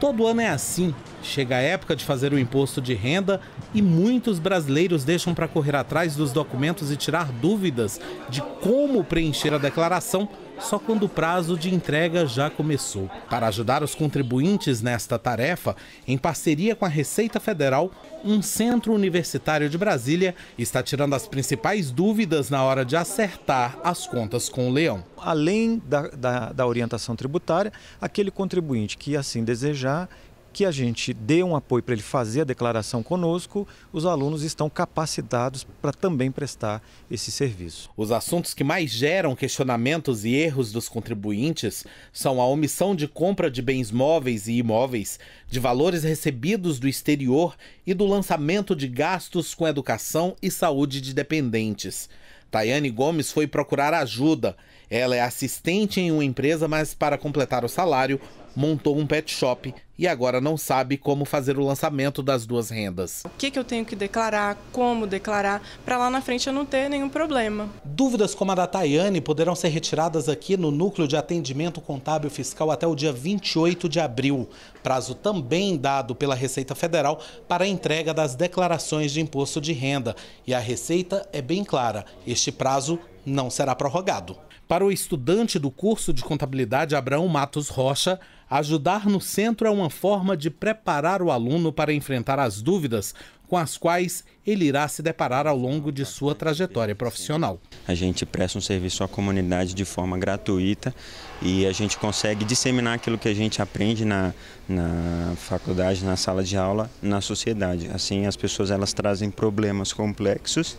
Todo ano é assim. Chega a época de fazer o imposto de renda e muitos brasileiros deixam para correr atrás dos documentos e tirar dúvidas de como preencher a declaração só quando o prazo de entrega já começou. Para ajudar os contribuintes nesta tarefa, em parceria com a Receita Federal, um centro universitário de Brasília está tirando as principais dúvidas na hora de acertar as contas com o leão. Além da, da, da orientação tributária, aquele contribuinte que assim desejar que a gente dê um apoio para ele fazer a declaração conosco, os alunos estão capacitados para também prestar esse serviço. Os assuntos que mais geram questionamentos e erros dos contribuintes são a omissão de compra de bens móveis e imóveis, de valores recebidos do exterior e do lançamento de gastos com educação e saúde de dependentes. Tayane Gomes foi procurar ajuda. Ela é assistente em uma empresa, mas para completar o salário, montou um pet shop e agora não sabe como fazer o lançamento das duas rendas. O que, que eu tenho que declarar, como declarar, para lá na frente eu não ter nenhum problema. Dúvidas como a da Tayane poderão ser retiradas aqui no Núcleo de Atendimento Contábil Fiscal até o dia 28 de abril, prazo também dado pela Receita Federal para a entrega das declarações de imposto de renda. E a Receita é bem clara: este prazo não será prorrogado. Para o estudante do curso de contabilidade Abraão Matos Rocha, ajudar no centro é uma forma de preparar o aluno para enfrentar as dúvidas com as quais ele irá se deparar ao longo de sua trajetória profissional. A gente presta um serviço à comunidade de forma gratuita e a gente consegue disseminar aquilo que a gente aprende na, na faculdade, na sala de aula, na sociedade. Assim, as pessoas elas trazem problemas complexos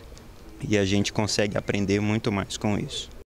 e a gente consegue aprender muito mais com isso.